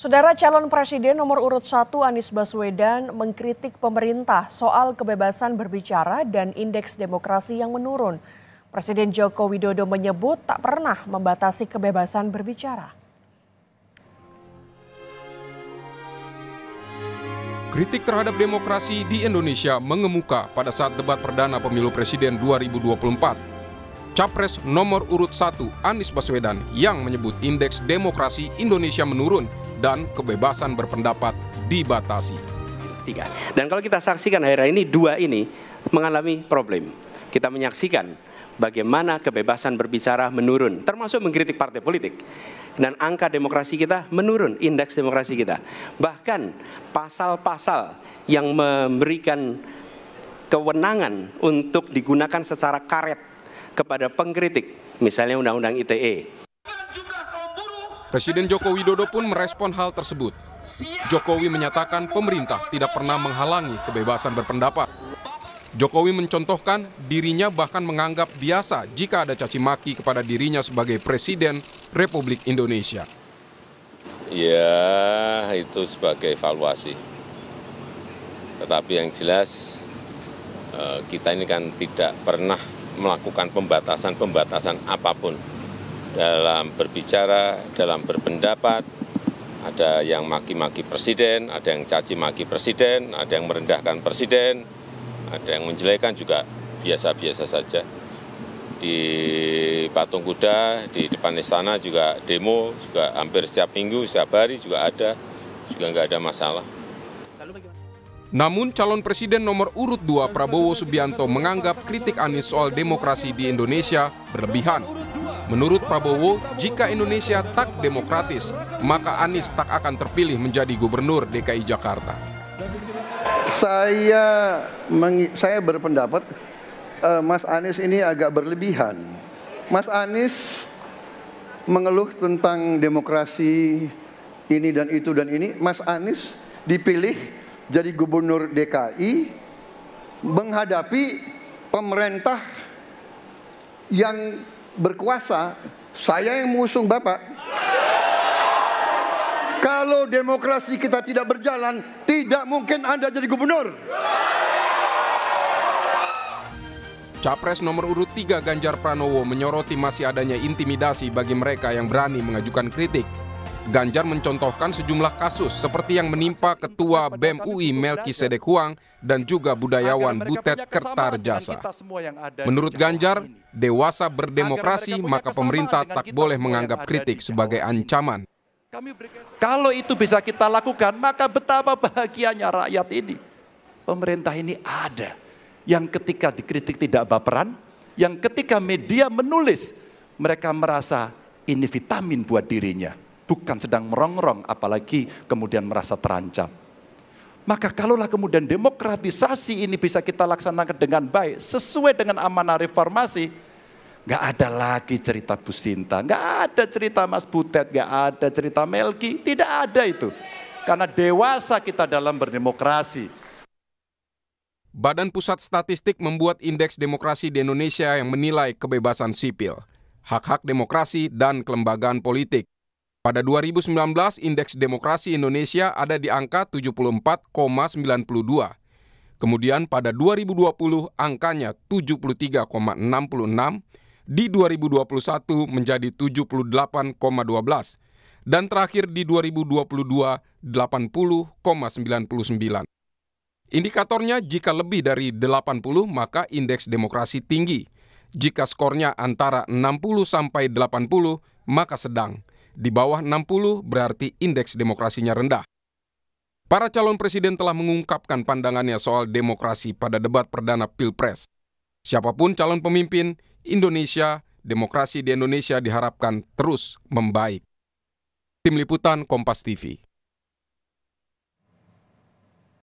Saudara calon presiden nomor urut 1 Anies Baswedan mengkritik pemerintah soal kebebasan berbicara dan indeks demokrasi yang menurun. Presiden Joko Widodo menyebut tak pernah membatasi kebebasan berbicara. Kritik terhadap demokrasi di Indonesia mengemuka pada saat debat perdana pemilu presiden 2024 capres nomor urut 1 Anies Baswedan yang menyebut indeks demokrasi Indonesia menurun dan kebebasan berpendapat dibatasi. Tiga. Dan kalau kita saksikan akhirnya ini dua ini mengalami problem. Kita menyaksikan bagaimana kebebasan berbicara menurun, termasuk mengkritik partai politik. Dan angka demokrasi kita menurun, indeks demokrasi kita. Bahkan pasal-pasal yang memberikan kewenangan untuk digunakan secara karet kepada pengkritik, misalnya Undang-Undang ITE. Presiden Joko Widodo pun merespon hal tersebut. Jokowi menyatakan pemerintah tidak pernah menghalangi kebebasan berpendapat. Jokowi mencontohkan dirinya bahkan menganggap biasa jika ada caci maki kepada dirinya sebagai presiden Republik Indonesia. Ya, itu sebagai evaluasi. Tetapi yang jelas eh, kita ini kan tidak pernah melakukan pembatasan-pembatasan apapun dalam berbicara, dalam berpendapat, ada yang maki-maki presiden, ada yang caci maki presiden, ada yang merendahkan presiden, ada yang menjelekan juga biasa-biasa saja. Di Patung Kuda, di depan istana juga demo, juga hampir setiap minggu, setiap hari juga ada, juga nggak ada masalah. Namun calon presiden nomor urut 2 Prabowo Subianto menganggap kritik Anies soal demokrasi di Indonesia berlebihan. Menurut Prabowo, jika Indonesia tak demokratis, maka Anies tak akan terpilih menjadi gubernur DKI Jakarta. Saya saya berpendapat uh, Mas Anies ini agak berlebihan. Mas Anies mengeluh tentang demokrasi ini dan itu dan ini. Mas Anies dipilih jadi gubernur DKI menghadapi pemerintah yang berkuasa, saya yang mengusung Bapak. Kalau demokrasi kita tidak berjalan, tidak mungkin Anda jadi gubernur. Capres nomor urut 3 Ganjar Pranowo menyoroti masih adanya intimidasi bagi mereka yang berani mengajukan kritik Ganjar mencontohkan sejumlah kasus seperti yang menimpa Ketua BEM UI Melki Sedek Huang dan juga budayawan Butet Kertar Jasa. Menurut Ganjar, dewasa berdemokrasi maka pemerintah tak boleh menganggap kritik sebagai ancaman. Kalau itu bisa kita lakukan, maka betapa bahagianya rakyat ini. Pemerintah ini ada yang ketika dikritik tidak baperan, yang ketika media menulis, mereka merasa ini vitamin buat dirinya bukan sedang merongrong, apalagi kemudian merasa terancam. Maka kalaulah kemudian demokratisasi ini bisa kita laksanakan dengan baik, sesuai dengan amanah reformasi, nggak ada lagi cerita Bu Sinta, nggak ada cerita Mas Butet, nggak ada cerita Melki, tidak ada itu. Karena dewasa kita dalam berdemokrasi. Badan Pusat Statistik membuat indeks demokrasi di Indonesia yang menilai kebebasan sipil, hak-hak demokrasi, dan kelembagaan politik. Pada 2019, indeks demokrasi Indonesia ada di angka 74,92. Kemudian pada 2020 angkanya 73,66, di 2021 menjadi 78,12, dan terakhir di 2022 80,99. Indikatornya jika lebih dari 80 maka indeks demokrasi tinggi. Jika skornya antara 60 sampai 80 maka sedang di bawah 60 berarti indeks demokrasinya rendah. Para calon presiden telah mengungkapkan pandangannya soal demokrasi pada debat perdana Pilpres. Siapapun calon pemimpin, Indonesia, demokrasi di Indonesia diharapkan terus membaik. Tim Liputan Kompas TV